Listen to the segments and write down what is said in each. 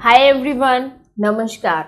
hi everyone नमस्कार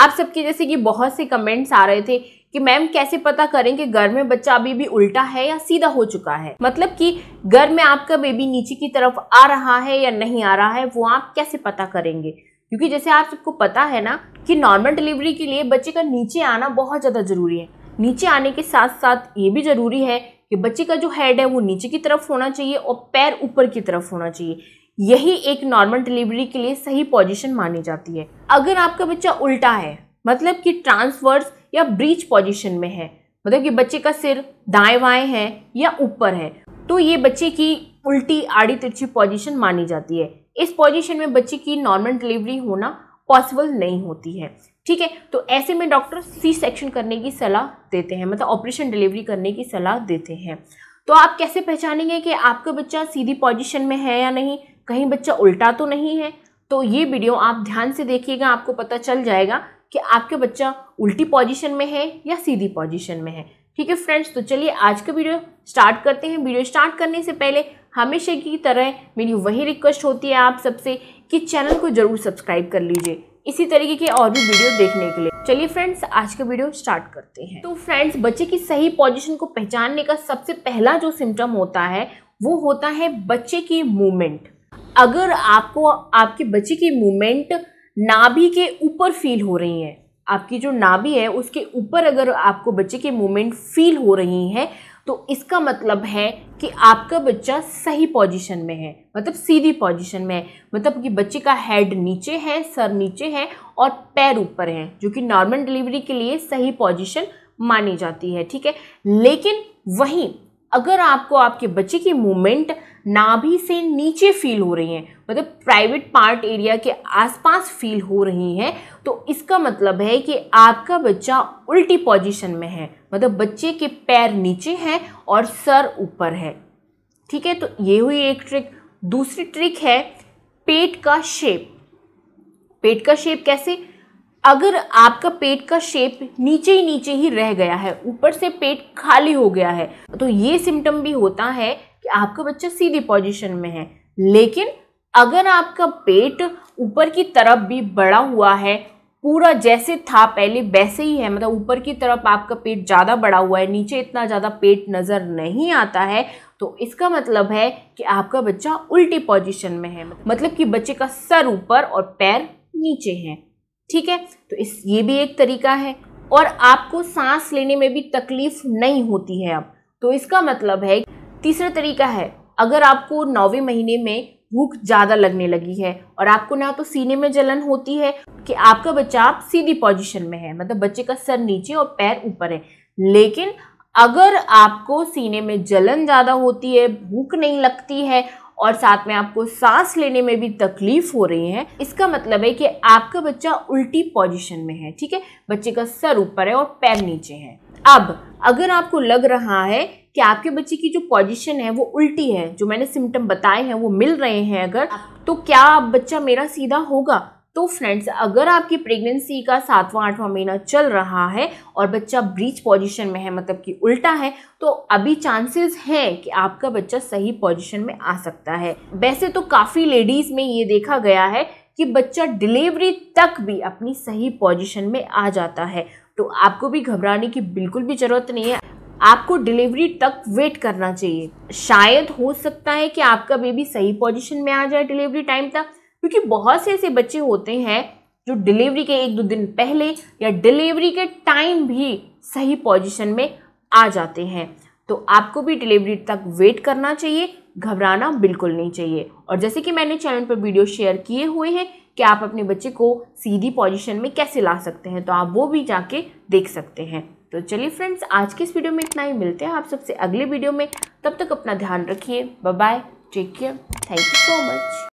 आप सबके जैसे कि बहुत से कमेंट्स आ रहे थे कि मैम कैसे पता करें कि घर में बच्चा अभी भी उल्टा है या सीधा हो चुका है मतलब कि घर में आपका बेबी नीचे की तरफ आ रहा है या नहीं आ रहा है वो आप कैसे पता करेंगे क्योंकि जैसे आप सबको पता है ना कि नॉर्मल डिलीवरी के लिए बच्चे का नीचे आना बहुत ज़्यादा ज़रूरी है नीचे आने के साथ साथ ये भी ज़रूरी है कि बच्चे का जो हेड है वो नीचे की तरफ होना चाहिए और पैर ऊपर की तरफ होना चाहिए यही एक नॉर्मल डिलीवरी के लिए सही पोजीशन मानी जाती है अगर आपका बच्चा उल्टा है मतलब कि ट्रांसवर्स या ब्रीच पोजीशन में है मतलब कि बच्चे का सिर दाएं बाएं है या ऊपर है तो ये बच्चे की उल्टी आड़ी तिरछी पोजीशन मानी जाती है इस पोजीशन में बच्चे की नॉर्मल डिलीवरी होना पॉसिबल नहीं होती है ठीक है तो ऐसे में डॉक्टर सी सेक्शन करने की सलाह देते हैं मतलब ऑपरेशन डिलीवरी करने की सलाह देते हैं तो आप कैसे पहचानेंगे कि आपका बच्चा सीधी पोजीशन में है या नहीं कहीं बच्चा उल्टा तो नहीं है तो ये वीडियो आप ध्यान से देखिएगा आपको पता चल जाएगा कि आपके बच्चा उल्टी पोजीशन में है या सीधी पोजीशन में है ठीक है फ्रेंड्स तो चलिए आज का वीडियो स्टार्ट करते हैं वीडियो स्टार्ट करने से पहले हमेशा की तरह मेरी वही रिक्वेस्ट होती है आप सबसे कि चैनल को ज़रूर सब्सक्राइब कर लीजिए इसी तरीके के और भी वीडियो देखने के लिए चलिए फ्रेंड्स आज का वीडियो स्टार्ट करते हैं तो फ्रेंड्स बच्चे की सही पोजिशन को पहचानने का सबसे पहला जो सिम्टम होता है वो होता है बच्चे की मूवमेंट अगर आपको आपके बच्चे की मूवमेंट नाभि के ऊपर फील हो रही है आपकी जो नाभि है उसके ऊपर अगर आपको बच्चे की मूवमेंट फील हो रही है तो इसका मतलब है कि आपका बच्चा सही पोजीशन में है मतलब सीधी पोजीशन में है मतलब कि बच्चे का हेड नीचे है सर नीचे है और पैर ऊपर है जो कि नॉर्मल डिलीवरी के लिए सही पोजीशन मानी जाती है ठीक है लेकिन वहीं अगर आपको आपके बच्चे की मूवमेंट नाभि से नीचे फील हो रही है मतलब प्राइवेट पार्ट एरिया के आसपास फील हो रही है तो इसका मतलब है कि आपका बच्चा उल्टी पोजीशन में है मतलब बच्चे के पैर नीचे हैं और सर ऊपर है ठीक है तो ये हुई एक ट्रिक दूसरी ट्रिक है पेट का शेप पेट का शेप कैसे अगर आपका पेट का शेप नीचे ही नीचे ही रह गया है ऊपर से पेट खाली हो गया है तो ये सिम्टम भी होता है कि आपका बच्चा सीधी पोजिशन में है लेकिन अगर आपका पेट ऊपर की तरफ भी बड़ा हुआ है पूरा जैसे था पहले वैसे ही है मतलब ऊपर की तरफ आपका पेट ज़्यादा बड़ा हुआ है नीचे इतना ज़्यादा पेट नज़र नहीं आता है तो इसका मतलब है कि आपका बच्चा उल्टी पोजीशन में है मतलब कि बच्चे का सर ऊपर और पैर नीचे है ठीक है तो इस ये भी एक तरीका है और आपको सांस लेने में भी तकलीफ नहीं होती है अब तो इसका मतलब है तीसरा तरीका है अगर आपको नौवे महीने में भूख ज़्यादा लगने लगी है और आपको ना तो सीने में जलन होती है कि आपका बच्चा आप सीधी पोजीशन में है मतलब बच्चे का सर नीचे और पैर ऊपर है लेकिन अगर आपको सीने में जलन ज़्यादा होती है भूख नहीं लगती है और साथ में आपको सांस लेने में भी तकलीफ हो रही है इसका मतलब है कि आपका बच्चा उल्टी पोजीशन में है ठीक है बच्चे का सर ऊपर है और पैर नीचे है अब अगर आपको लग रहा है कि आपके बच्चे की जो पोजीशन है वो उल्टी है जो मैंने सिम्टम बताए हैं वो मिल रहे हैं अगर तो क्या बच्चा मेरा सीधा होगा तो फ्रेंड्स अगर आपकी प्रेगनेंसी का सातवां आठवां महीना चल रहा है और बच्चा ब्रीच पोजीशन में है मतलब कि उल्टा है तो अभी चांसेस हैं कि आपका बच्चा सही पोजीशन में आ सकता है वैसे तो काफ़ी लेडीज़ में ये देखा गया है कि बच्चा डिलीवरी तक भी अपनी सही पोजीशन में आ जाता है तो आपको भी घबराने की बिल्कुल भी ज़रूरत नहीं है आपको डिलीवरी तक वेट करना चाहिए शायद हो सकता है कि आपका बेबी सही पोजीशन में आ जाए डिलीवरी टाइम तक क्योंकि बहुत से ऐसे बच्चे होते हैं जो डिलीवरी के एक दो दिन पहले या डिलीवरी के टाइम भी सही पोजीशन में आ जाते हैं तो आपको भी डिलीवरी तक वेट करना चाहिए घबराना बिल्कुल नहीं चाहिए और जैसे कि मैंने चैनल पर वीडियो शेयर किए हुए हैं कि आप अपने बच्चे को सीधी पोजीशन में कैसे ला सकते हैं तो आप वो भी जाके देख सकते हैं तो चलिए फ्रेंड्स आज के इस वीडियो में इतना ही मिलते हैं आप सबसे अगले वीडियो में तब तक अपना ध्यान रखिए bye take care thank you so much